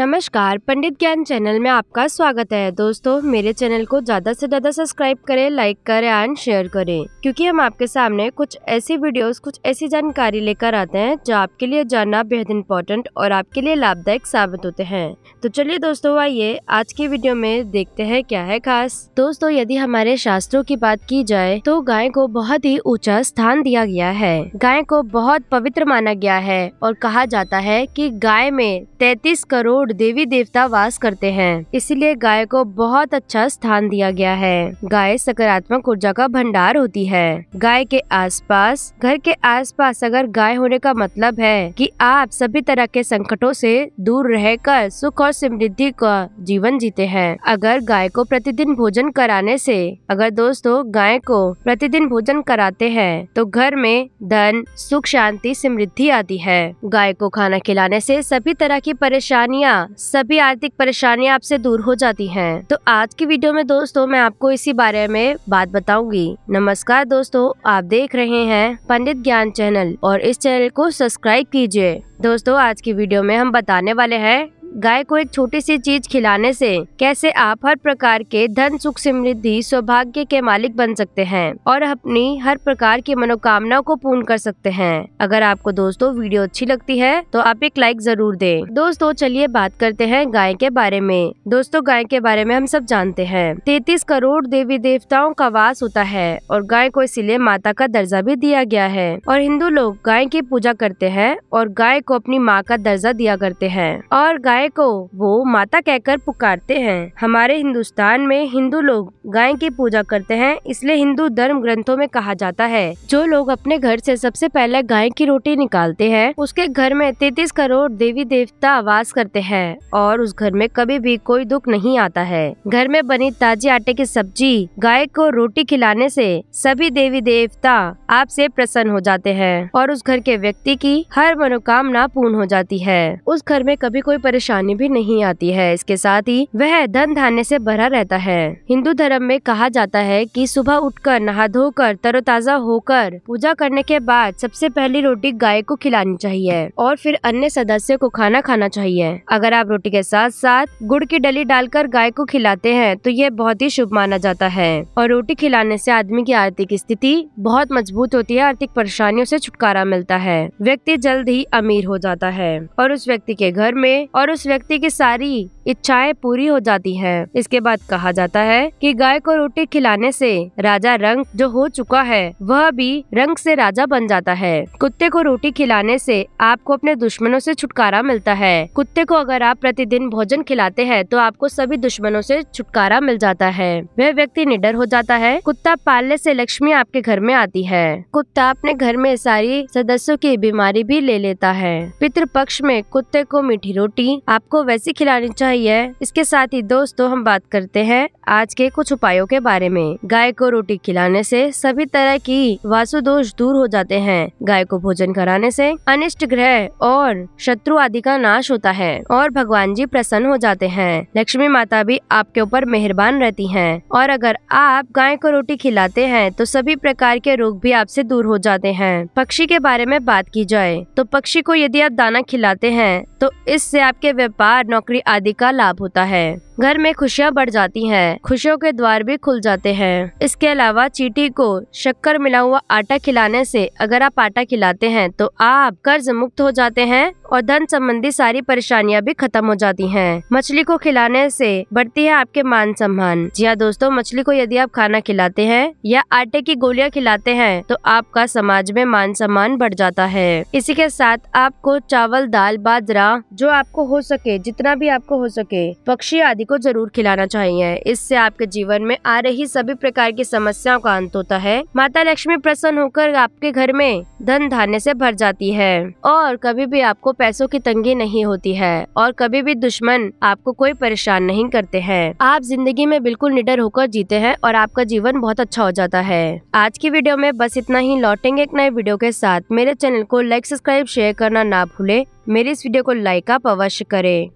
नमस्कार पंडित ज्ञान चैनल में आपका स्वागत है दोस्तों मेरे चैनल को ज़्यादा से ज़्यादा सब्सक्राइब करें लाइक करें एंड शेयर करें क्योंकि हम आपके सामने कुछ ऐसी वीडियोस कुछ ऐसी जानकारी लेकर आते हैं जो आपके लिए जानना बेहद इम्पोर्टेंट और आपके लिए लाभदायक साबित होते हैं तो चलिए दोस्तों आइए आज की वीडियो में देखते हैं क्या है खास दोस्तों यदि हमारे शास्त्रों की बात की जाए तो गाय को बहुत ही ऊँचा स्थान दिया गया है गाय को बहुत पवित्र माना गया है और कहा जाता है की गाय में तैतीस करोड़ गरुड़ देवी देवता वास करते हैं इसलिए गाय को बहुत अच्छा स्थान दिया गया है गाय सकारात्मक ऊर्जा का भंडार होती है गाय के आसपास घर के आसपास अगर गाय होने का मतलब है कि आप सभी तरह के संकटों से दूर रहकर सुख और समृद्धि का जीवन जीते हैं अगर गाय को प्रतिदिन भोजन कराने से अगर दोस्तों गाय को प्रतिदिन भोजन कराते हैं तो घर में धन सुख शांति समृद्धि आती है गाय को खाना खिलाने से सभी तरह की परेशानियां सभी आर्थिक परेशानियां आपसे दूर हो जाती हैं तो आज की वीडियो में दोस्तों मैं आपको इसी बारे में बात बताऊंगी नमस्कार दोस्तों आप देख रहे हैं पंडित ज्ञान चैनल और इस चैनल को सब्सक्राइब कीजिए दोस्तों आज की वीडियो में हम बताने वाले हैं गाय को एक छोटी सी चीज खिलाने से कैसे आप हर प्रकार के धन सुख समृद्धि सौभाग्य के मालिक बन सकते हैं और अपनी हर प्रकार की मनोकामनाओं को पूर्ण कर सकते हैं अगर आपको दोस्तों वीडियो अच्छी लगती है तो आप एक लाइक जरूर दे दोस्तों चलिए बात करते हैं गाय के बारे में दोस्तों गाय के बारे में हम सब जानते हैं तैतीस करोड़ देवी देवताओं का वास होता है और गाय को इसीलिए माता का दर्जा भी दिया गया है और हिंदू लोग गाय की पूजा करते हैं और गाय को अपनी माँ का दर्जा दिया करते हैं और गाय गाय को वो माता कहकर पुकारते हैं हमारे हिंदुस्तान में हिंदू लोग गाय की पूजा करते हैं इसलिए हिंदू धर्म ग्रंथों में कहा जाता है जो लोग अपने घर से सबसे पहले गाय की रोटी निकालते हैं उसके घर में तैतीस करोड़ देवी देवता आवास करते हैं और उस घर में कभी भी कोई दुख नहीं आता है घर में बनी ताजी आटे की सब्जी गाय को रोटी खिलाने से सभी देवी देवता आपसे प्रसन्न हो जाते हैं और उस घर के व्यक्ति की हर मनोकामना पूर्ण हो जाती है उस घर में कभी कोई परेशानी परेशानी भी नहीं आती है इसके साथ ही वह धन धान्य से भरा रहता है हिंदू धर्म में कहा जाता है कि सुबह उठकर नहा धोकर तरोताजा होकर पूजा करने के बाद सबसे पहली रोटी गाय को खिलानी चाहिए और फिर अन्य सदस्य को खाना खाना चाहिए अगर आप रोटी के साथ साथ गुड़ की डली डालकर गाय को खिलाते हैं तो यह बहुत ही शुभ माना जाता है और रोटी खिलाने से आदमी की आर्थिक स्थिति बहुत मजबूत होती है आर्थिक परेशानियों से छुटकारा मिलता है व्यक्ति जल्द ही अमीर हो जाता है और उस व्यक्ति के घर में और उस उस व्यक्ति की सारी इच्छाएं पूरी हो जाती है इसके बाद कहा जाता है कि गाय को रोटी खिलाने से राजा रंग जो हो चुका है वह भी रंग से राजा बन जाता है कुत्ते को रोटी खिलाने से आपको अपने दुश्मनों से छुटकारा मिलता है कुत्ते को अगर आप प्रतिदिन भोजन खिलाते हैं तो आपको सभी दुश्मनों से छुटकारा मिल जाता है वह व्यक्ति निडर हो जाता है कुत्ता पालने से लक्ष्मी आपके घर में आती है कुत्ता अपने घर में सारी सदस्यों की बीमारी भी ले लेता है पितृ पक्ष में कुत्ते को मीठी रोटी आपको वैसी खिलानी चाहिए इसके साथ ही दोस्तों हम बात करते हैं आज के कुछ उपायों के बारे में गाय को रोटी खिलाने से सभी तरह की वासु दोष दूर हो जाते हैं गाय को भोजन कराने से अनिष्ट ग्रह और शत्रु आदि का नाश होता है और भगवान जी प्रसन्न हो जाते हैं लक्ष्मी माता भी आपके ऊपर मेहरबान रहती है और अगर आप गाय को रोटी खिलाते हैं तो सभी प्रकार के रोग भी आपसे दूर हो जाते हैं पक्षी के बारे में बात की जाए तो पक्षी को यदि आप दाना खिलाते हैं तो इससे आपके व्यापार नौकरी आदि का लाभ होता है घर में खुशियाँ बढ़ जाती है खुशियों के द्वार भी खुल जाते हैं इसके अलावा चीटी को शक्कर मिला हुआ आटा खिलाने से अगर आप आटा खिलाते हैं तो आप कर्ज मुक्त हो जाते हैं और धन संबंधी सारी परेशानियां भी खत्म हो जाती हैं। मछली को खिलाने से बढ़ती है आपके मान सम्मान जी हाँ दोस्तों मछली को यदि आप खाना खिलाते हैं या आटे की गोलियां खिलाते हैं तो आपका समाज में मान सम्मान बढ़ जाता है इसी के साथ आपको चावल दाल बाजरा जो आपको हो सके जितना भी आपको हो सके पक्षी आदि को जरूर खिलाना चाहिए इससे आपके जीवन में आ रही सभी प्रकार की समस्याओं का अंत होता है माता लक्ष्मी प्रसन्न होकर आपके घर में धन धान्य से भर जाती है और कभी भी आपको पैसों की तंगी नहीं होती है और कभी भी दुश्मन आपको कोई परेशान नहीं करते हैं आप जिंदगी में बिल्कुल निडर होकर जीते हैं और आपका जीवन बहुत अच्छा हो जाता है आज की वीडियो में बस इतना ही लौटेंगे एक नए वीडियो के साथ मेरे चैनल को लाइक सब्सक्राइब शेयर करना ना भूले मेरी इस वीडियो को लाइक आप अवश्य करें